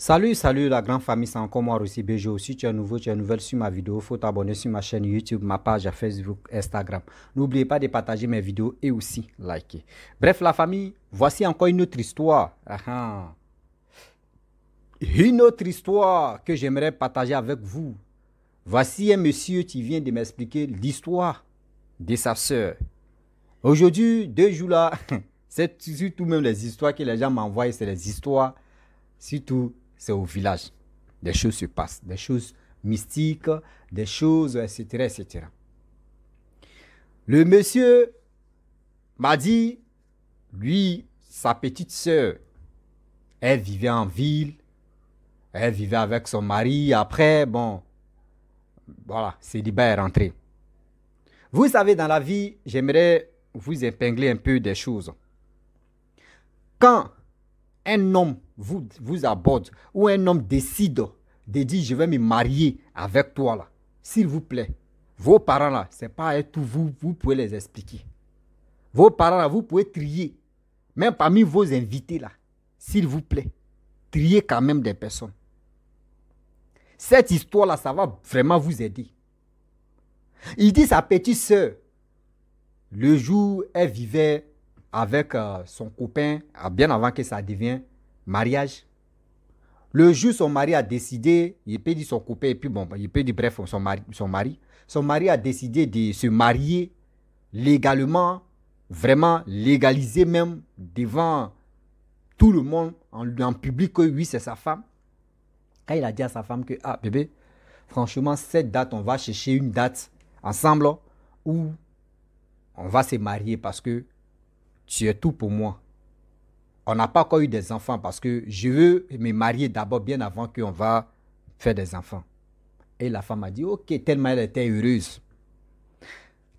Salut, salut la grande famille, c'est encore moi aussi. Bejo. Si tu es nouveau, tu es nouvelle sur ma vidéo, faut t'abonner sur ma chaîne YouTube, ma page Facebook, Instagram. N'oubliez pas de partager mes vidéos et aussi liker. Bref, la famille, voici encore une autre histoire. Ah, ah. Une autre histoire que j'aimerais partager avec vous. Voici un monsieur qui vient de m'expliquer l'histoire de sa sœur. Aujourd'hui, deux jours là, c'est surtout même les histoires que les gens m'envoient, c'est les histoires surtout c'est au village. Des choses se passent, des choses mystiques, des choses, etc. etc. Le monsieur m'a dit, lui, sa petite sœur, elle vivait en ville, elle vivait avec son mari, après, bon, voilà, c'est est rentré. Vous savez, dans la vie, j'aimerais vous épingler un peu des choses. Quand un homme vous, vous aborde ou un homme décide de dire je vais me marier avec toi là, s'il vous plaît, vos parents là, c'est pas tout vous, vous pouvez les expliquer. Vos parents là, vous pouvez trier, même parmi vos invités là, s'il vous plaît, trier quand même des personnes. Cette histoire là, ça va vraiment vous aider. Il dit sa petite soeur. le jour elle vivait avec euh, son copain euh, bien avant que ça devienne mariage. Le jour son mari a décidé, il peut dire son copain, et puis bon, il peut dire bref, son mari, son mari, son mari a décidé de se marier légalement, vraiment légalisé même devant tout le monde en, en public que oui, c'est sa femme. Quand il a dit à sa femme que, ah bébé, franchement, cette date, on va chercher une date ensemble où on va se marier parce que tu es tout pour moi. On n'a pas encore eu des enfants parce que je veux me marier d'abord bien avant qu'on va faire des enfants. Et la femme a dit, ok, tellement elle était heureuse.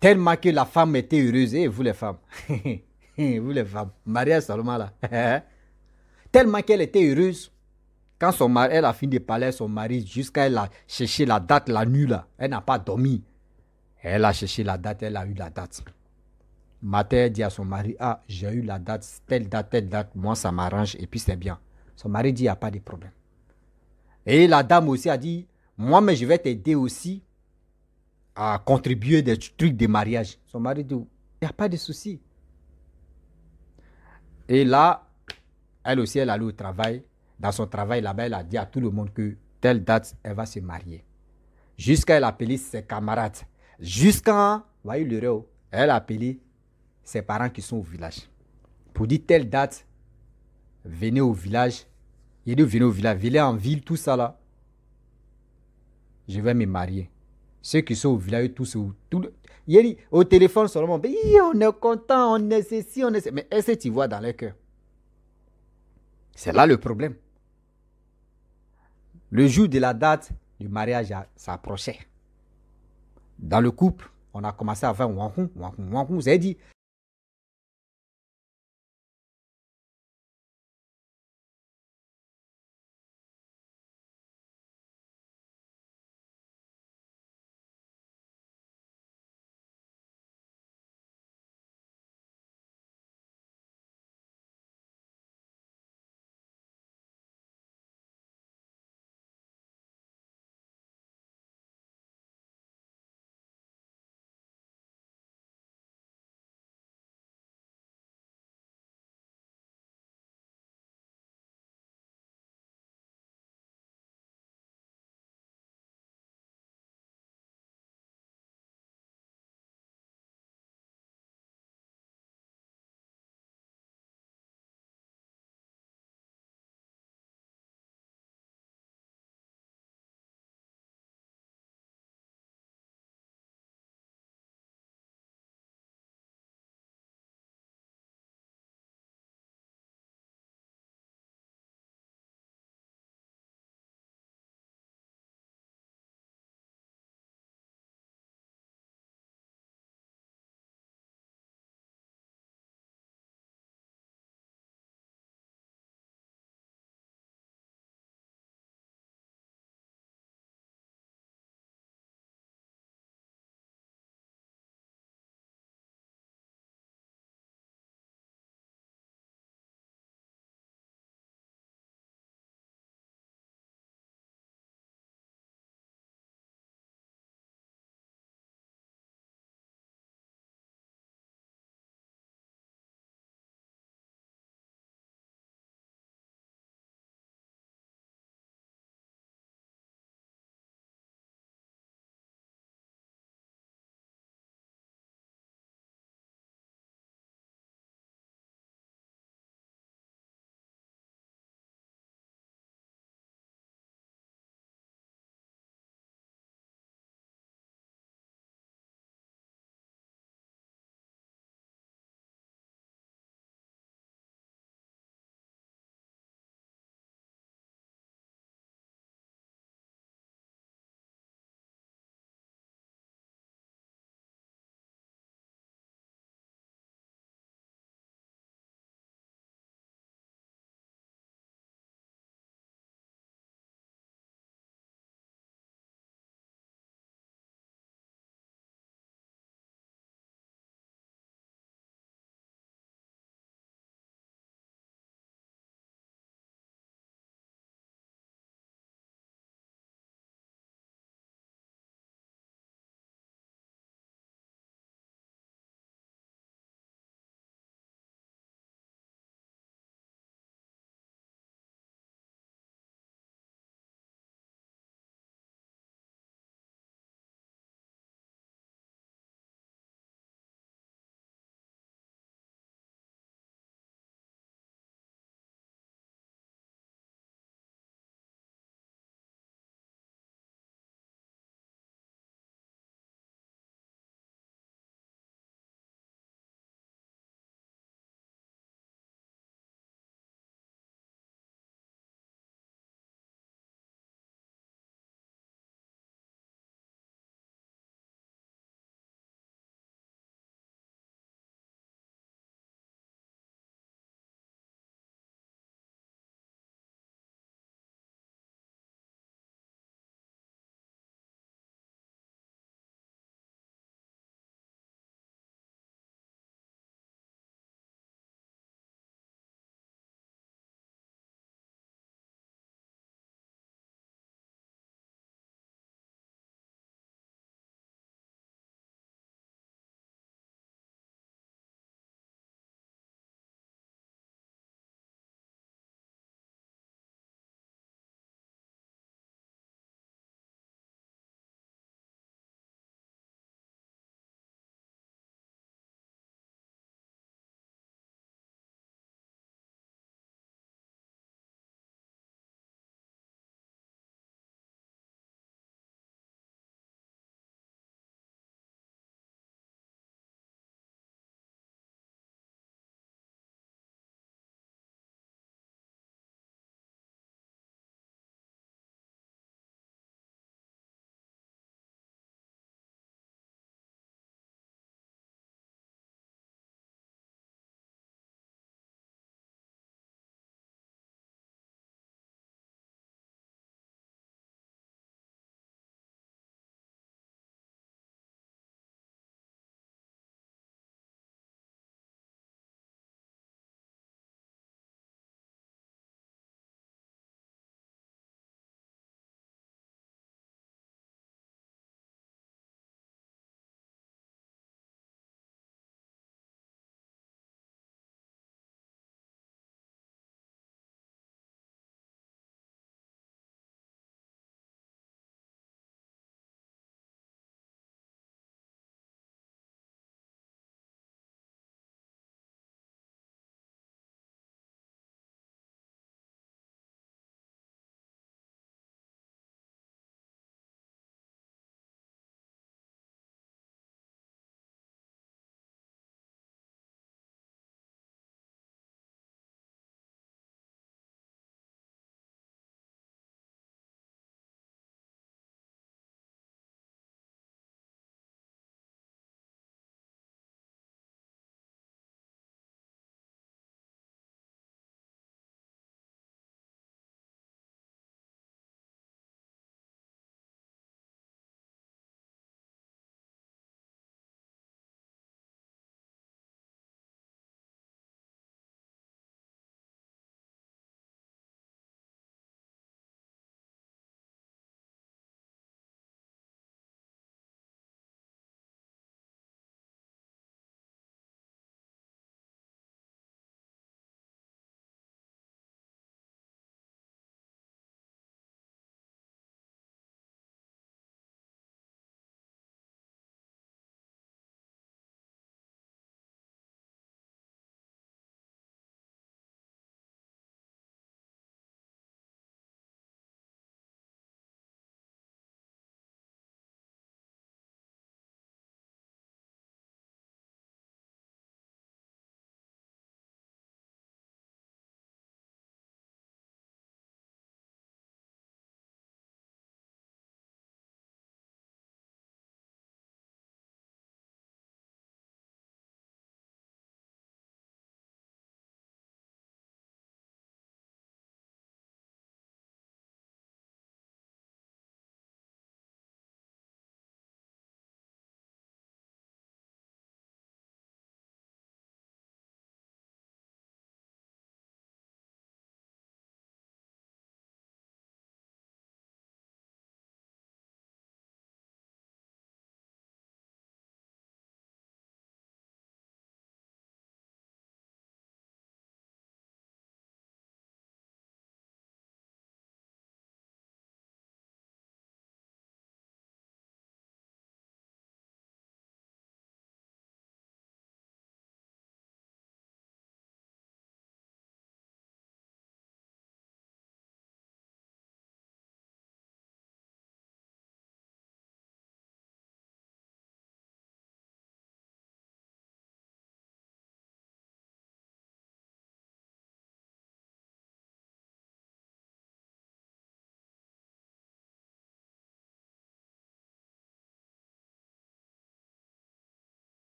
Tellement que la femme était heureuse. Et eh, vous les femmes, eh, vous les femmes, mariage seulement là. tellement qu'elle était heureuse. Quand son mari, elle a fini de parler à son mari jusqu'à elle a cherché la date la nuit là. Elle n'a pas dormi. Elle a cherché la date, elle a eu la date. Mater dit à son mari, ah, j'ai eu la date, telle date, telle date, moi ça m'arrange et puis c'est bien. Son mari dit, il n'y a pas de problème. Et la dame aussi a dit, moi mais je vais t'aider aussi à contribuer des trucs de mariage. Son mari dit, il n'y a pas de souci. Et là, elle aussi, elle allait au travail. Dans son travail là-bas, elle a dit à tout le monde que telle date, elle va se marier. Jusqu'à elle appeler ses camarades. Jusqu'à, voyez le elle a appelé ses parents qui sont au village. Pour dire telle date, venez au village. Il dit, venez au village, venez en ville, tout ça là. Je vais me marier. Ceux qui sont au village, tous, tout, il dit, au téléphone seulement, on est content, on est ceci, on est ceci. Mais est-ce que tu vois dans le cœur C'est là le problème. Le jour de la date du mariage s'approchait. Dans le couple, on a commencé à faire wankou, wankou, wankou. Vous avez dit,